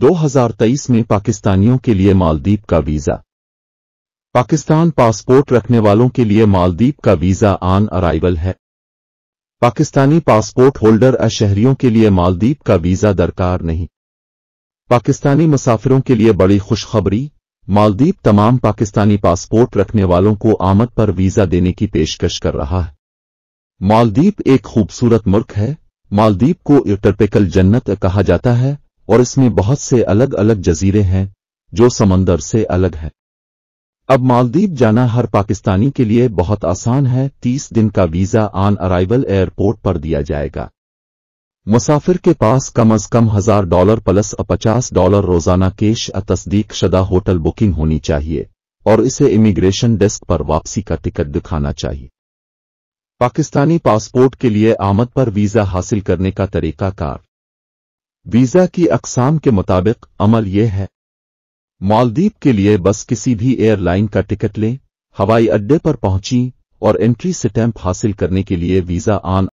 2023 में पाकिस्तानियों के लिए मालदीप का वीज़ा पाकिस्तान पासपोर्ट रखने वालों के लिए मालदीप का वीज़ा आन अराइवल है पाकिस्तानी पासपोर्ट होल्डर अशहरियों के लिए मालदीप का वीज़ा दरकार नहीं पाकिस्तानी मुसाफिरों के लिए बड़ी खुशखबरी मालदीप तमाम पाकिस्तानी पासपोर्ट रखने वालों को आमद पर वीज़ा देने की पेशकश कर रहा है मालदीप एक खूबसूरत मुल्क है मालदीप को इटरपेकल जन्नत कहा जाता है और इसमें बहुत से अलग अलग जजीरे हैं जो समंदर से अलग हैं अब मालदीव जाना हर पाकिस्तानी के लिए बहुत आसान है तीस दिन का वीज़ा ऑन अराइवल एयरपोर्ट पर दिया जाएगा मुसाफिर के पास कम अज कम हजार डॉलर प्लस पचास डॉलर रोजाना केश तस्दीक शदा होटल बुकिंग होनी चाहिए और इसे इमिग्रेशन डेस्क पर वापसी का टिकट दिखाना चाहिए पाकिस्तानी पासपोर्ट के लिए आमद पर वीज़ा हासिल करने का तरीकाकार वीजा की अकसाम के मुताबिक अमल यह है मालदीप के लिए बस किसी भी एयरलाइन का टिकट लें हवाई अड्डे पर पहुंची और एंट्री स्टैंप हासिल करने के लिए वीजा ऑन